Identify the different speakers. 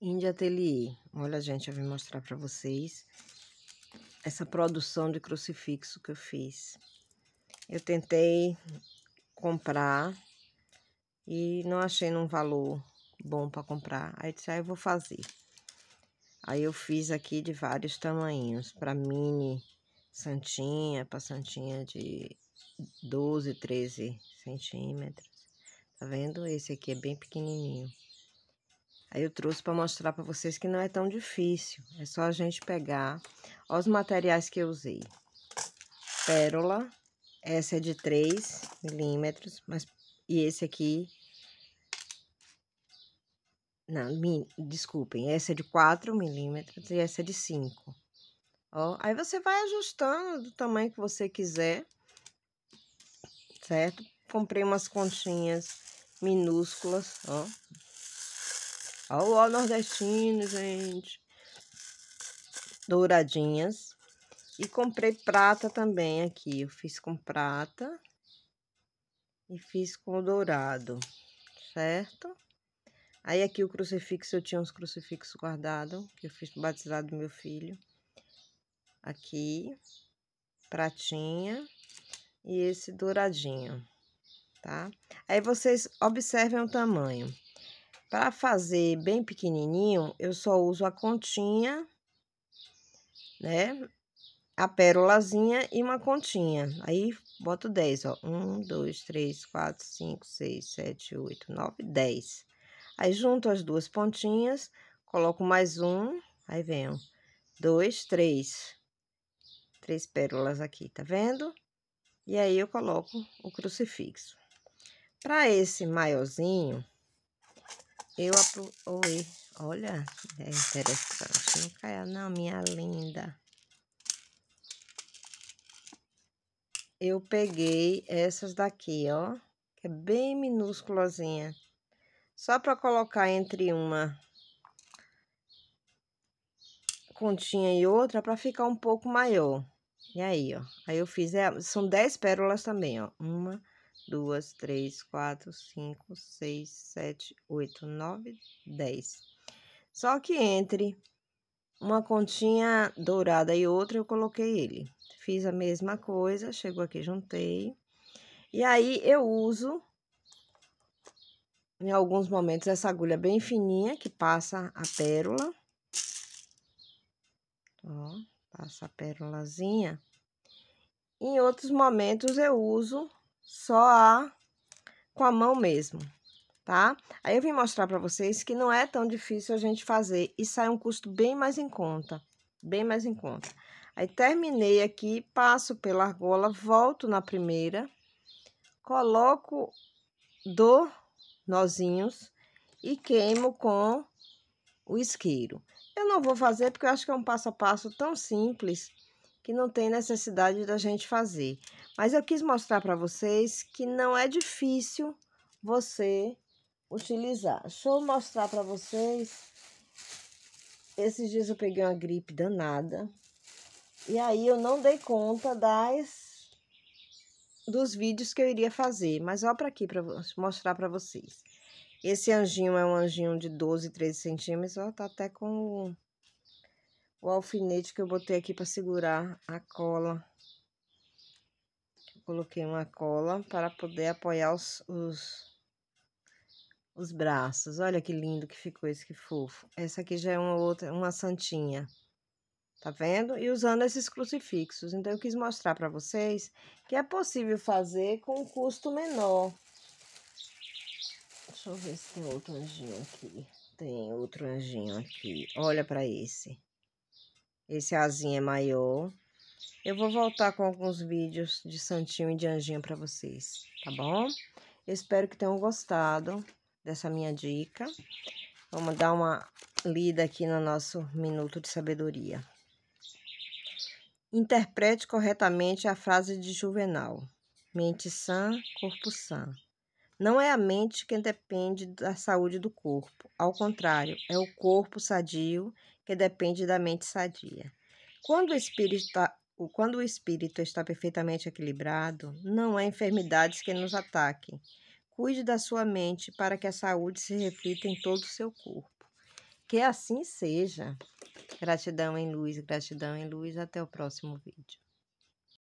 Speaker 1: Índia Ateliê. Olha, gente, eu vim mostrar para vocês essa produção de crucifixo que eu fiz. Eu tentei comprar e não achei num valor bom para comprar. Aí disse, ah, eu vou fazer. Aí eu fiz aqui de vários tamanhos, para mini santinha, para santinha de 12, 13 centímetros. Tá vendo? Esse aqui é bem pequenininho. Aí eu trouxe para mostrar para vocês que não é tão difícil. É só a gente pegar os materiais que eu usei. Pérola, essa é de 3 milímetros, mas e esse aqui... Não, me, desculpem, essa é de 4 milímetros e essa é de 5. Ó, aí você vai ajustando do tamanho que você quiser, certo? Comprei umas continhas minúsculas, ó, Olha o nordestino, gente. Douradinhas. E comprei prata também aqui. Eu fiz com prata. E fiz com dourado, certo? Aí aqui o crucifixo, eu tinha uns crucifixos guardados, que eu fiz batizado do meu filho. Aqui, pratinha e esse douradinho, tá? Aí vocês observem o tamanho. Para fazer bem pequenininho, eu só uso a continha, né? A pérolazinha e uma continha. Aí, boto 10, ó. 1, 2, 3, 4, 5, 6, 7, 8, 9, 10. Aí, junto as duas pontinhas, coloco mais um. Aí, vem, ó. 2, 3. Três pérolas aqui, tá vendo? E aí, eu coloco o crucifixo. Para esse maiorzinho eu Oi, Olha, é interessante. Não caiu, não, minha linda. Eu peguei essas daqui, ó. Que é bem minúsculazinha. Só para colocar entre uma continha e outra para ficar um pouco maior. E aí, ó. Aí eu fiz, é, são 10 pérolas também, ó. Uma, duas, três, quatro, cinco, seis, sete, oito, nove, dez. Só que entre uma continha dourada e outra, eu coloquei ele. Fiz a mesma coisa, chegou aqui, juntei. E aí, eu uso, em alguns momentos, essa agulha bem fininha, que passa a pérola. Ó, passa a pérolazinha. Em outros momentos, eu uso só a com a mão mesmo, tá? Aí eu vim mostrar para vocês que não é tão difícil a gente fazer e sai um custo bem mais em conta, bem mais em conta. Aí, terminei aqui, passo pela argola, volto na primeira, coloco do nozinhos e queimo com o isqueiro. Eu não vou fazer porque eu acho que é um passo a passo tão simples que não tem necessidade da gente fazer. Mas eu quis mostrar para vocês que não é difícil você utilizar. Deixa eu mostrar para vocês. Esses dias eu peguei uma gripe danada. E aí eu não dei conta das dos vídeos que eu iria fazer, mas olha para aqui para mostrar para vocês. Esse anjinho é um anjinho de 12, 13 centímetros, ó, tá até com o, o alfinete que eu botei aqui para segurar a cola coloquei uma cola para poder apoiar os, os, os braços. Olha que lindo que ficou esse, que fofo. Essa aqui já é uma outra, uma santinha. Tá vendo? E usando esses crucifixos. Então, eu quis mostrar para vocês que é possível fazer com um custo menor. Deixa eu ver se tem outro anjinho aqui. Tem outro anjinho aqui. Olha para esse. Esse asinho é maior. Eu vou voltar com alguns vídeos de santinho e de Anjinha para vocês, tá bom? Eu espero que tenham gostado dessa minha dica. Vamos dar uma lida aqui no nosso minuto de sabedoria. Interprete corretamente a frase de Juvenal. Mente sã, corpo sã. Não é a mente quem depende da saúde do corpo. Ao contrário, é o corpo sadio que depende da mente sadia. Quando o espírito o, quando o espírito está perfeitamente equilibrado, não há enfermidades que nos ataquem. Cuide da sua mente para que a saúde se reflita em todo o seu corpo. Que assim seja. Gratidão em luz, gratidão em luz. Até o próximo vídeo.